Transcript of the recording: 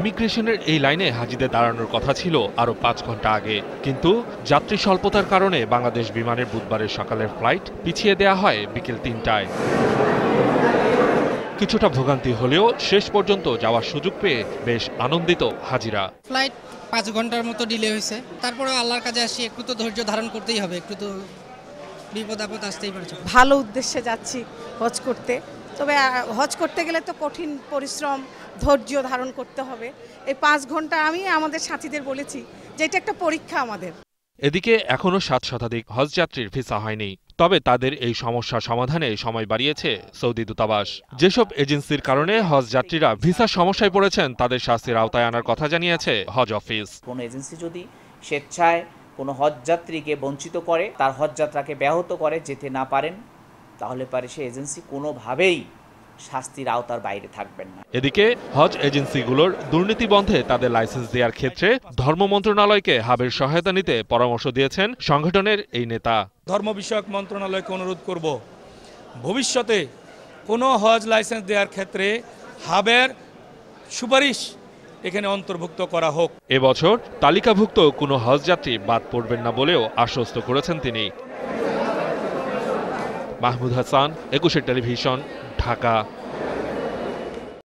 ইমিগ্রেশনের এই লাইনে হাজিদের দাঁড়ানোর কথা ছিল আরও পাঁচ ঘন্টা আগে কিন্তু যাত্রী স্বল্পতার কারণে বাংলাদেশ বিমানের বুধবারের সকালের ফ্লাইট পিছিয়ে দেয়া হয় বিকেল তিনটায় কিছুটা ভোগান্তি হলেও শেষ পর্যন্ত যাওয়ার সুযোগ পেয়ে বেশ আনন্দিত হাজিরা ফ্লাইট পাঁচ ঘন্টার মতো ডিলে হয়েছে তারপরে আল্লাহর কাজে আসি একটু তো ধৈর্য ধারণ করতেই হবে একটু তো বিপদ আপদ আসতেই ভালো উদ্দেশ্যে যাচ্ছি হজ করতে তবে হজ করতে গেলে তো কঠিন পরিশ্রম ধৈর্য ধারণ করতে হবে এই পাঁচ ঘন্টা আমি আমাদের সাথীদের বলেছি যে এটা একটা পরীক্ষা আমাদের এদিকে এখনও সাত শতাধিক হজযাত্রীর ভিসা হয়নি তবে তাদের এই সমস্যা সমাধানে সময় বাড়িয়েছে সৌদি দূতাবাস যেসব এজেন্সির কারণে হজ যাত্রীরা ভিসা সমস্যায় পড়েছেন তাদের শাস্তির আওতায় আনার কথা জানিয়েছে হজ অফিস কোন এজেন্সি যদি স্বেচ্ছায় কোনো হজযাত্রীকে বঞ্চিত করে তার হজযাত্রাকে ব্যাহত করে যেতে না পারেন তাহলে পারে সে এজেন্সি কোনোভাবেই শাস্তির আওতার বাইরে থাকবেন না এদিকে হজ এজেন্সিগুলোর দুর্নীতি বন্ধে তাদের লাইসেন্স দেওয়ার ক্ষেত্রে ধর্ম মন্ত্রণালয়কে হাবের সহায়তা নিতে পরামর্শ দিয়েছেন সংগঠনের এই নেতা ধর্ম বিষয়ক মন্ত্রণালয়কে অনুরোধ করব ভবিষ্যতে কোনো হজ লাইসেন্স দেওয়ার ক্ষেত্রে হাবের সুপারিশ এখানে অন্তর্ভুক্ত করা হোক এবছর তালিকাভুক্ত কোনো হজযাত্রী বাদ পড়বেন না বলেও আশ্বস্ত করেছেন তিনি মাহমুদ হাসান একুশে টেলিভিশন ঢাকা